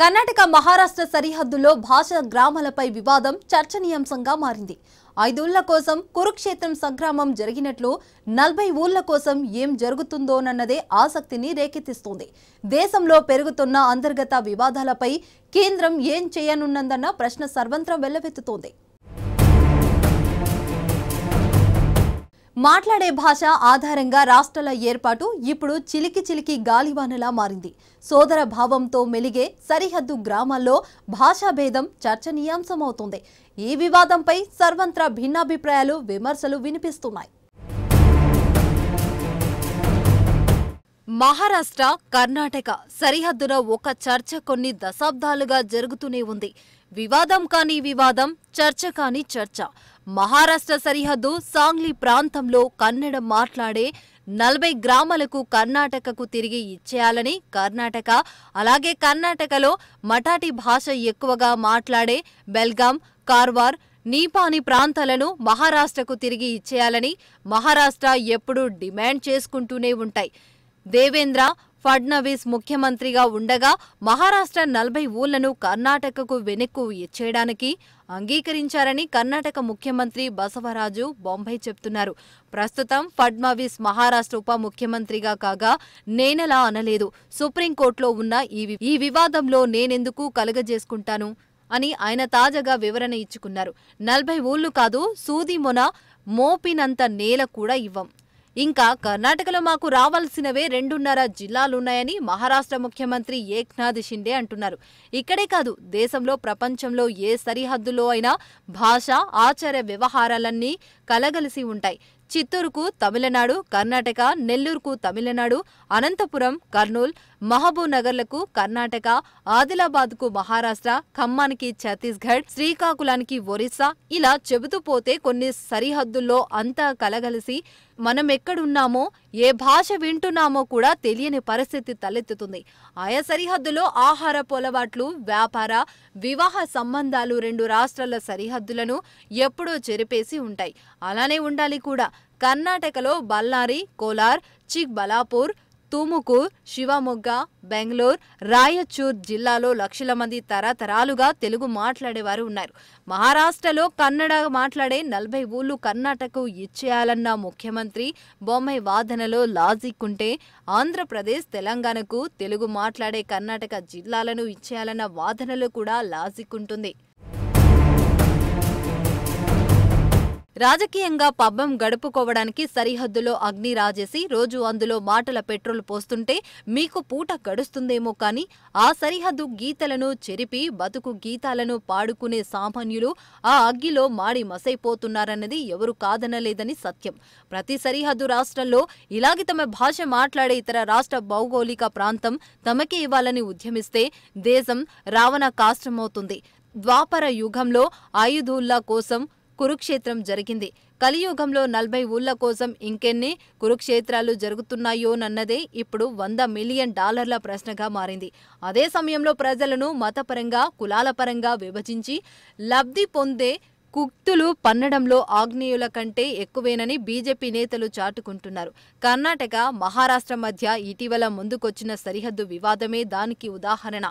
కర్ణాటక మహారాష్ట్ర సరిహద్దులో భాష గ్రామాలపై వివాదం చర్చనీయాంశంగా మారింది ఐదుళ్ల కోసం కురుక్షేత్రం సంగ్రామం జరిగినట్లు నలభై ఊళ్ల కోసం ఏం జరుగుతుందోనన్నదే ఆసక్తిని రేకెత్తిస్తోంది దేశంలో పెరుగుతున్న అంతర్గత వివాదాలపై కేంద్రం ఏం చేయనున్నదన్న ప్రశ్న సర్వంత్రం వెల్లవెత్తుతోంది మాట్లాడే భాష ఆధారంగా రాష్ట్రాల ఏర్పాటు ఇప్పుడు చిలికి చిలికి గాలివానలా మారింది సోదర భావంతో మెలిగే సరిహద్దు గ్రామాల్లో భాషాభేదం చర్చనీయాంశమవుతుంది ఈ వివాదంపై సర్వంత్ర భిన్నాభిప్రాయాలు విమర్శలు వినిపిస్తున్నాయి మహారాష్ట్ర కర్ణాటక సరిహద్దున ఒక చర్చ కొన్ని దశాబ్దాలుగా జరుగుతూనే ఉంది వివాదం కాని వివాదం చర్చ కాని చర్చ మహారాష్ట్ర సరిహద్దు సాంగ్లీ ప్రాంతంలో కన్నడ మాట్లాడే నలభై గ్రామాలకు కర్ణాటకకు తిరిగి ఇచ్చేయాలని కర్ణాటక అలాగే కర్ణాటకలో మఠాఠీ భాష ఎక్కువగా మాట్లాడే బెల్గాం కార్వార్ నీపాని ప్రాంతాలను మహారాష్ట్రకు తిరిగి ఇచ్చేయాలని మహారాష్ట్ర ఎప్పుడూ డిమాండ్ చేసుకుంటూనే ఉంటాయి దేవేంద్ర ఫడ్నవీస్ ముఖ్యమంత్రిగా ఉండగా మహారాష్ట్ర నలభై ఊళ్లను కర్ణాటకకు వెనక్కు ఇచ్చేయడానికి అంగీకరించారని కర్ణాటక ముఖ్యమంత్రి బసవరాజు బొంబై చెప్తున్నారు ప్రస్తుతం ఫడ్నవీస్ మహారాష్ట్ర ఉప ముఖ్యమంత్రిగా కాగా నేనెలా అనలేదు సుప్రీంకోర్టులో ఉన్న ఈ వివాదంలో నేనెందుకు కలగజేసుకుంటాను అని ఆయన తాజాగా వివరణ ఇచ్చుకున్నారు నలభై ఊళ్ళు కాదు సూది మొన మోపినంత నేల కూడా ఇవ్వం ఇంకా కర్ణాటకలో మాకు రావాల్సినవే రెండున్నర జిల్లాలున్నాయని మహారాష్ట్ర ముఖ్యమంత్రి ఏక్నాథ్ షిండే అంటున్నారు ఇక్కడే కాదు దేశంలో ప్రపంచంలో ఏ సరిహద్దులో అయినా భాష ఆచార వ్యవహారాలన్నీ కలగలిసి ఉంటాయి చిత్తూరుకు తమిళనాడు కర్ణాటక నెల్లూరుకు తమిళనాడు అనంతపురం కర్నూలు మహబూబ్ నగర్లకు కర్ణాటక ఆదిలాబాద్కు మహారాష్ట్ర ఖమ్మానికి ఛత్తీస్గఢ్ శ్రీకాకుళానికి ఒరిస్సా ఇలా చెబుతూ పోతే కొన్ని సరిహద్దుల్లో అంతా కలగలిసి మనం ఎక్కడున్నామో ఏ భాష వింటున్నామో కూడా తెలియని పరిస్థితి తలెత్తుతుంది ఆయా సరిహద్దులో ఆహార పొలవాట్లు వ్యాపార వివాహ సంబంధాలు రెండు రాష్ట్రాల సరిహద్దులను ఎప్పుడో చెరిపేసి ఉంటాయి అలానే ఉండాలి కూడా కర్ణాటకలో బల్లారి కోలార్ చిక్బలాపూర్ తుముకూర్ శివమొగ్గ బెంగళూరు రాయచూర్ జిల్లాలో లక్షల మంది తరతరాలుగా తెలుగు మాట్లాడేవారు ఉన్నారు మహారాష్ట్రలో కన్నడ మాట్లాడే నలభై ఊళ్ళు కర్ణాటకకు ఇచ్చేయాలన్న ముఖ్యమంత్రి బొమ్మై వాదనలో లాజిక్ ఉంటే ఆంధ్రప్రదేశ్ తెలంగాణకు తెలుగు మాట్లాడే కర్ణాటక జిల్లాలను ఇచ్చేయాలన్న వాదనలో కూడా లాజిక్ ఉంటుంది రాజకీయంగా పబ్బం గడుపుకోవడానికి సరిహద్దులో అగ్ని రాజేసి రోజు అందులో మాటల పెట్రోల్ పోస్తుంటే మీకు పూట గడుస్తుందేమో కానీ ఆ సరిహద్దు గీతలను చెరిపి బతుకు గీతాలను పాడుకునే సామాన్యులు ఆ అగ్గిలో మాడి మసైపోతున్నారన్నది ఎవరు కాదనలేదని సత్యం ప్రతి సరిహద్దు రాష్ట్రంలో ఇలాగే తమ భాష మాట్లాడే ఇతర రాష్ట్ర భౌగోళిక ప్రాంతం తమకే ఇవ్వాలని ఉద్యమిస్తే దేశం రావణ కాష్టమవుతుంది ద్వాపర యుగంలో ఆయుధుల్లా కోసం కురుక్షేత్రం జరిగింది కలియుగంలో నలభై ఊళ్ల కోసం ఇంకెన్ని కురుక్షేత్రాలు జరుగుతున్నాయోనన్నదే ఇప్పుడు వంద మిలియన్ డాలర్ల ప్రశ్నగా మారింది అదే సమయంలో ప్రజలను మతపరంగా కులాల విభజించి లబ్ధి పొందే కుక్తులు పన్నడంలో ఆగ్నేయుల కంటే ఎక్కువేనని బీజేపీ నేతలు చాటుకుంటున్నారు కర్ణాటక మహారాష్ట్ర మధ్య ఇటీవల ముందుకొచ్చిన సరిహద్దు వివాదమే దానికి ఉదాహరణ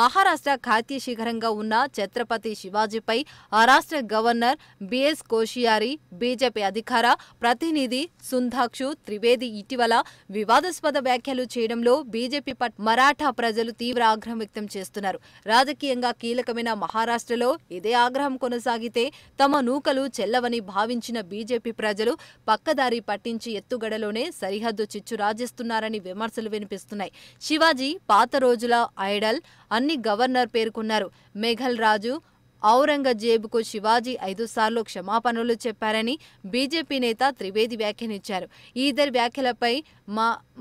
మహారాష్ట్ర ఖాతీ శిఖరంగా ఉన్న ఛత్రపతి శివాజీపై ఆ రాష్ట్ర గవర్నర్ బిఎస్ కోషియారి బీజేపీ అధికార ప్రతినిధి సుంధాక్షు త్రివేది ఇటీవల వివాదాస్పద వ్యాఖ్యలు చేయడంలో బీజేపీ పట్ మరాఠా ప్రజలు తీవ్ర ఆగ్రహం వ్యక్తం చేస్తున్నారు రాజకీయంగా కీలకమైన మహారాష్ట్రలో ఇదే ఆగ్రహం కొనసాగితే తమ నూకలు చెల్లవని భావించిన బీజేపీ ప్రజలు పక్కదారి పట్టించి ఎత్తుగడలోనే సరిహద్దు చిచ్చు రాజేస్తున్నారని విమర్శలు వినిపిస్తున్నాయి శివాజీ పాత రోజుల ఐడల్ అన్ని గవర్నర్ పేర్కొన్నారు మేఘల్ రాజు ఔరంగజేబుకు శివాజీ ఐదు సార్లు క్షమాపణలు చెప్పారని బీజేపీ నేత త్రివేది వ్యాఖ్యానించారు ఈ ఇద్దరి వ్యాఖ్యలపై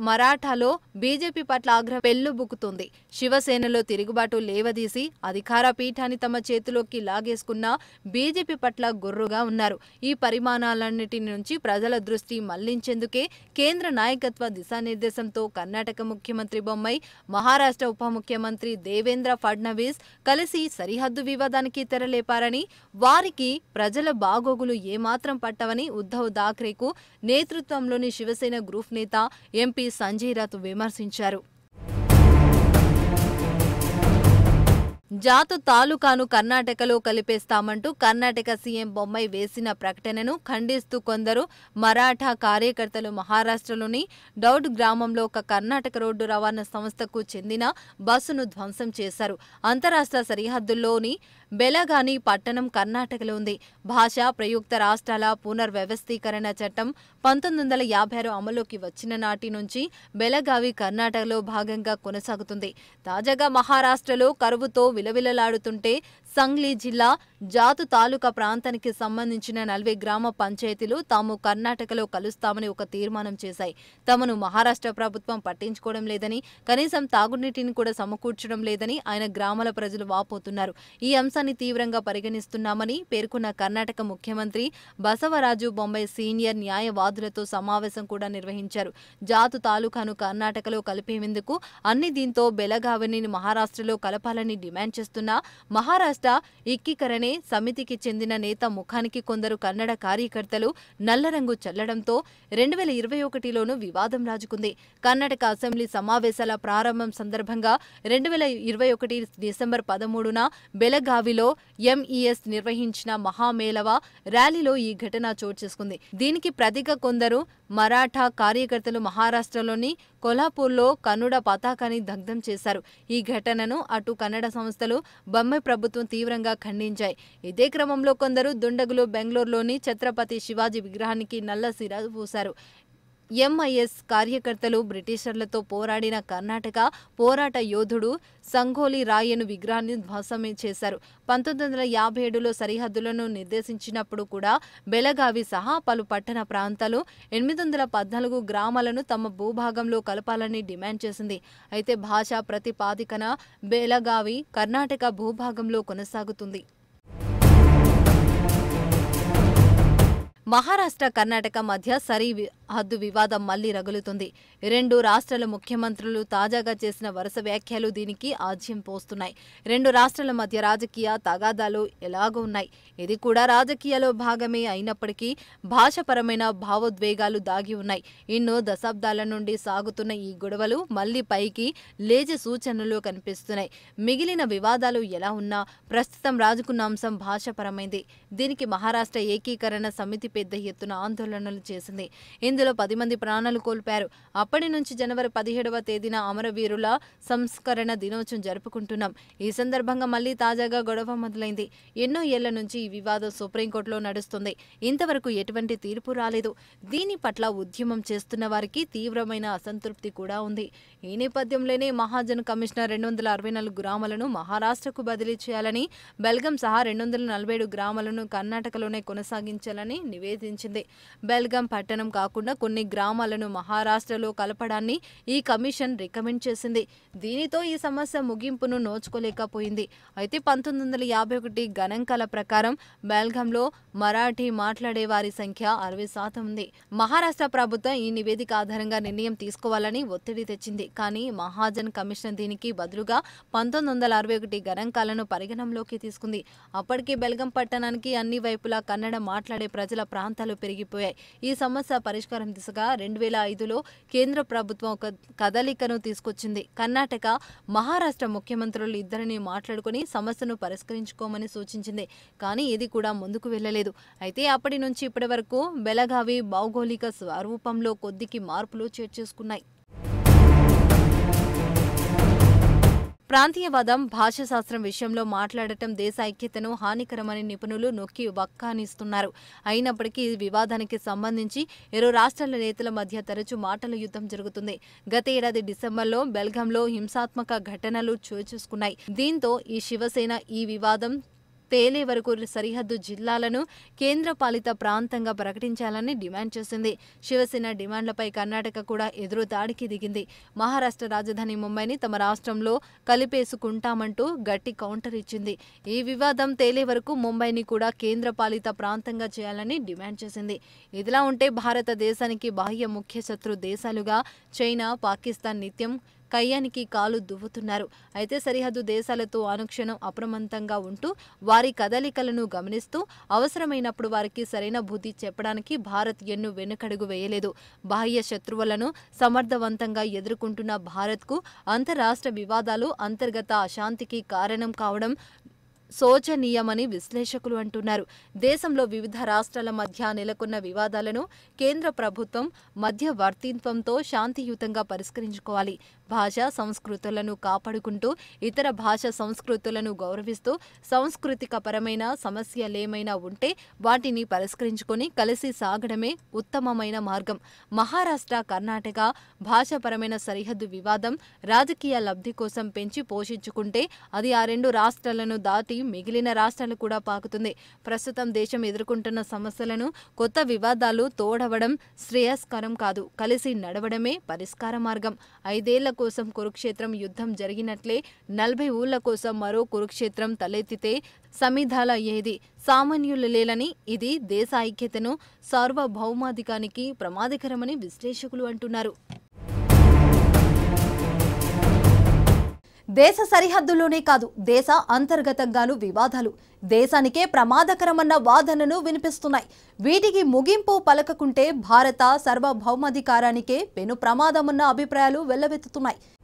మరాఠాలో బీజేపీ పట్ల ఆగ్రహం పెళ్లుబుకుతుంది శివసేనలో తిరుగుబాటు లేవదీసి అధికార పీఠాన్ని తమ చేతిలోకి లాగేసుకున్న బీజేపీ పట్ల గుర్రుగా ఉన్నారు ఈ పరిమాణాలన్నిటి నుంచి ప్రజల దృష్టి మళ్లించేందుకే కేంద్ర నాయకత్వ దిశానిర్దేశంతో కర్ణాటక ముఖ్యమంత్రి బొమ్మై మహారాష్ట్ర ఉప ముఖ్యమంత్రి దేవేంద్ర ఫడ్నవీస్ కలిసి సరిహద్దు వివాదానికి తెరలేపారని వారికి ప్రజల బాగోగులు ఏమాత్రం పట్టవని ఉద్ధవ్ థాక్రేకు నేతృత్వంలోని శివసేన గ్రూప్ నేత ఎంపీ సంజయ్ రథ్ విమర్శించారు జాతు తాలూకాను కర్ణాటకలో కలిపేస్తామంటూ కర్ణాటక సీఎం బొమ్మై వేసిన ప్రకటనను ఖండిస్తూ కొందరు మరాఠా కార్యకర్తలు మహారాష్ట్రలోని డౌడ్ గ్రామంలో ఒక కర్ణాటక రోడ్డు రవాణా సంస్థకు చెందిన బస్సును ధ్వంసం చేశారు అంతరాష్ట్ర సరిహద్దుల్లోని బెలగాని పట్టణం కర్ణాటకలో ఉంది భాష ప్రయుక్త రాష్ట్రాల పునర్వ్యవస్థీకరణ చట్టం పంతొమ్మిది వందల యాభై ఆరు అమలుకి వచ్చిన నాటి నుంచి బెలగావి కర్ణాటకలో భాగంగా కొనసాగుతుంది తాజాగా మహారాష్ట్రలో కరువుతో విలవిలలాడుతుంటే సంగ్లీ జిల్లా జాతు తాలూకా ప్రాంతానికి సంబంధించిన నలభై గ్రామ పంచాయతీలు తాము కర్ణాటకలో కలుస్తామని ఒక తీర్మానం చేశాయి తమను మహారాష్ట్ర ప్రభుత్వం పట్టించుకోవడం లేదని కనీసం తాగునీటిని కూడా సమకూర్చడం లేదని ఆయన గ్రామాల ప్రజలు వాపోతున్నారు ఈ అంశాన్ని తీవ్రంగా పరిగణిస్తున్నామని పేర్కొన్న కర్ణాటక ముఖ్యమంత్రి బసవరాజు బొంబాయి సీనియర్ న్యాయవాదులతో సమావేశం కూడా నిర్వహించారు జాతు తాలూకాను కర్ణాటకలో కలిపేందుకు అన్ని దీంతో బెలగావిని మహారాష్ట్రలో కలపాలని డిమాండ్ చేస్తున్న మహారాష్ట్ర సంస్థ ఇక్కికరణే సమితికి చెందిన నేత ముఖానికి కొందరు కన్నడ కార్యకర్తలు నల్లరంగు చల్లడంతో రెండు వేల ఇరవై ఒకటిలోనూ వివాదం రాజుకుంది కర్ణాటక అసెంబ్లీ సమావేశాల ప్రారంభం సందర్భంగా రెండు వేల ఇరవై ఒకటి డిసెంబర్ పదమూడున బెలగావిలో ఎంఈఎస్ నిర్వహించిన మహామేళవ ర్యాలీలో ఈ ఘటన చోటు చేసుకుంది దీనికి ప్రతిగా కొందరు మరాఠా కార్యకర్తలు మహారాష్ట్రలోని కొల్హాపూర్లో కన్నుడ పతాకాన్ని దగ్ధం చేశారు ఈ ఘటనను అటు కన్నడ సంస్థలు బొంబాయి ప్రభుత్వం తీవ్రంగా ఖండించాయి ఇదే క్రమంలో కొందరు దుండగులు బెంగళూరులోని ఛత్రపతి శివాజీ విగ్రహానికి నల్ల సిరా పూశారు ఎంఐఎస్ కార్యకర్తలు బ్రిటిషర్లతో పోరాడిన కర్ణాటక పోరాట యోధుడు సంఘోలి రాయను విగ్రహాన్ని ధ్వంసమే చేశారు పంతొమ్మిది వందల యాభై ఏడులో సరిహద్దులను నిర్దేశించినప్పుడు కూడా బెలగావి సహా పలు పట్టణ ప్రాంతాలు ఎనిమిది వందల పద్నాలుగు గ్రామాలను తమ భూభాగంలో కలపాలని డిమాండ్ చేసింది అయితే భాషా ప్రతిపాదికన బెలగావి కర్ణాటక భూభాగంలో కొనసాగుతుంది మహారాష్ట్ర కర్ణాటక మధ్య సరి హద్దు వివాదం మళ్లీ రగులుతుంది రెండు రాష్ట్రాల ముఖ్యమంత్రులు తాజాగా చేసిన వరుస వ్యాఖ్యలు దీనికి ఆజ్యం పోస్తున్నాయి రెండు రాష్ట్రాల మధ్య రాజకీయ తగాదాలు ఎలాగో ఉన్నాయి ఇది కూడా రాజకీయాలో భాగమే అయినప్పటికీ భాషపరమైన భావోద్వేగాలు దాగి ఉన్నాయి ఎన్నో దశాబ్దాల నుండి సాగుతున్న ఈ గొడవలు మళ్లీ పైకి లేజ సూచనలు కనిపిస్తున్నాయి మిగిలిన వివాదాలు ఎలా ఉన్నా ప్రస్తుతం రాజుకున్న అంశం భాషపరమైంది దీనికి మహారాష్ట్ర ఏకీకరణ సమితి పెద్ద ఎత్తున ఆందోళనలు చేసింది ఇందులో పది మంది ప్రాణాలు కోల్పారు అప్పటి నుంచి జనవరి పదిహేడవ తేదీన అమరవీరుల సంస్కరణ దినోత్సవం జరుపుకుంటున్నాం ఈ సందర్భంగా మళ్లీ తాజాగా గొడవ మొదలైంది ఎన్నో ఏళ్ల నుంచి ఈ వివాదం సుప్రీంకోర్టులో నడుస్తుంది ఇంతవరకు ఎటువంటి తీర్పు రాలేదు దీని పట్ల ఉద్యమం చేస్తున్న వారికి తీవ్రమైన అసంతృప్తి కూడా ఉంది ఈ నేపథ్యంలోనే మహాజన్ కమిషనర్ రెండు వందల అరవై నాలుగు గ్రామాలను మహారాష్ట్రకు బదిలీ చేయాలని బెల్గం సహా రెండు వందల నలభై ఏడు గ్రామాలను కర్ణాటకలోనే కొనసాగించాలని నివేదించింది బెల్గం పట్టణం కాకుండా కొన్ని గ్రామాలను మహారాష్ట్రలో కలపడాన్ని ఈ కమిషన్ రికమెండ్ చేసింది దీనితో ఈ సమస్య ముగింపును నోచుకోలేకపోయింది అయితే పంతొమ్మిది వందల యాభై ఒకటి గణాంకాల ప్రకారం బెల్గంలో మరాఠీ మాట్లాడే వారి సంఖ్య అరవై శాతం ఉంది మహారాష్ట్ర ప్రభుత్వం ఈ నివేదిక ఆధారంగా నిర్ణయం తీసుకోవాలని ఒత్తిడి తెచ్చింది కానీ మహాజన్ కమిషన్ దీనికి బదులుగా పంతొమ్మిది వందల అరవై ఒకటి గణాంకాలను పరిగణంలోకి తీసుకుంది అప్పటికే బెల్గం పట్టణానికి అన్ని వైపులా కన్నడ మాట్లాడే ప్రజల ప్రాంతాలు పెరిగిపోయాయి ఈ సమస్య పరిష్కారం పరిష్కారం దిశగా రెండు వేల ఐదులో కేంద్ర ప్రభుత్వం ఒక కదలికను తీసుకొచ్చింది కర్ణాటక మహారాష్ట్ర ముఖ్యమంత్రులు ఇద్దరిని మాట్లాడుకుని సమస్యను పరిష్కరించుకోమని సూచించింది కానీ ఇది కూడా ముందుకు వెళ్ళలేదు అయితే అప్పటి నుంచి ఇప్పటి వరకు బెలగావి భౌగోళిక స్వరూపంలో కొద్దికి మార్పులు చేర్చేసుకున్నాయి ప్రాంతీయవాదం భాషాశాస్త్రం విషయంలో మాట్లాడటం దేశ ఐక్యతను హానికరమని నిపుణులు నొక్కి వక్కానిస్తున్నారు అయినప్పటికీ ఈ వివాదానికి సంబంధించి ఇరు రాష్ట్రాల నేతల మధ్య తరచూ మాటల యుద్ధం జరుగుతుంది గత ఏడాది డిసెంబర్లో బెల్గాంలో హింసాత్మక ఘటనలు చోచూసుకున్నాయి దీంతో ఈ శివసేన ఈ వివాదం పేలే వరకు సరిహద్దు జిల్లాలను కేంద్రపాలిత ప్రాంతంగా ప్రకటించాలని డిమాండ్ చేసింది శివసేన డిమాండ్లపై కర్ణాటక కూడా ఎదురు దాడికి దిగింది మహారాష్ట్ర రాజధాని ముంబైని తమ రాష్ట్రంలో కలిపేసుకుంటామంటూ గట్టి కౌంటర్ ఇచ్చింది ఈ వివాదం తేలే వరకు ముంబైని కూడా కేంద్రపాలిత ప్రాంతంగా చేయాలని డిమాండ్ చేసింది ఇదిలా ఉంటే భారతదేశానికి బాహ్య ముఖ్య శత్రు దేశాలుగా చైనా పాకిస్తాన్ నిత్యం కయ్యానికి కాలు దువ్వుతున్నారు అయితే సరిహద్దు దేశాలతో అనుక్షణం అప్రమంతంగా ఉంటూ వారి కదలికలను గమనిస్తూ అవసరమైనప్పుడు వారికి సరైన బుద్ధి చెప్పడానికి భారత్ ఎన్ను వెనుకడుగు వేయలేదు బాహ్య శత్రువులను సమర్థవంతంగా ఎదుర్కొంటున్న భారత్కు అంతరాష్ట్ర వివాదాలు అంతర్గత అశాంతికి కారణం కావడం శోచనీయమని విశ్లేషకులు అంటున్నారు దేశంలో వివిధ రాష్ట్రాల మధ్య నెలకొన్న వివాదాలను కేంద్ర ప్రభుత్వం మధ్యవర్తిత్వంతో శాంతియుతంగా పరిష్కరించుకోవాలి భాషా సంస్కృతులను కాపాడుకుంటూ ఇతర భాష సంస్కృతులను గౌరవిస్తూ సాంస్కృతిక పరమైన సమస్యలేమైనా ఉంటే వాటిని పరిష్కరించుకొని కలిసి సాగడమే ఉత్తమమైన మార్గం మహారాష్ట్ర కర్ణాటక భాషపరమైన సరిహద్దు వివాదం రాజకీయ లబ్ధి కోసం పెంచి పోషించుకుంటే అది ఆ రెండు రాష్ట్రాలను దాటి మిగిలిన రాష్ట్రాలు కూడా పాకుతుంది ప్రస్తుతం దేశం ఎదుర్కొంటున్న సమస్యలను కొత్త వివాదాలు తోడవడం శ్రేయస్కరం కాదు కలిసి నడవడమే పరిష్కార మార్గం ఐదేళ్ల కోసం కురుక్షేత్రం యుద్ధం జరిగినట్లే నలభై ఊళ్ల కోసం మరో కురుక్షేత్రం తలెత్తితే సమిధాల ఏది సామాన్యులు లేలని ఇది దేశ ఐక్యతను సార్వభౌమాధికానికి ప్రమాదకరమని విశ్లేషకులు అంటున్నారు దేశ సరిహద్దులోనే కాదు దేశ అంతర్గతంగాను వివాదాలు దేశానికే ప్రమాదకరమన్న వాదనను వినిపిస్తున్నాయి వీటికి ముగింపు పలకకుంటే భారత సర్వభౌమాధికారానికే పెను ప్రమాదమన్న అభిప్రాయాలు వెల్లవెత్తుతున్నాయి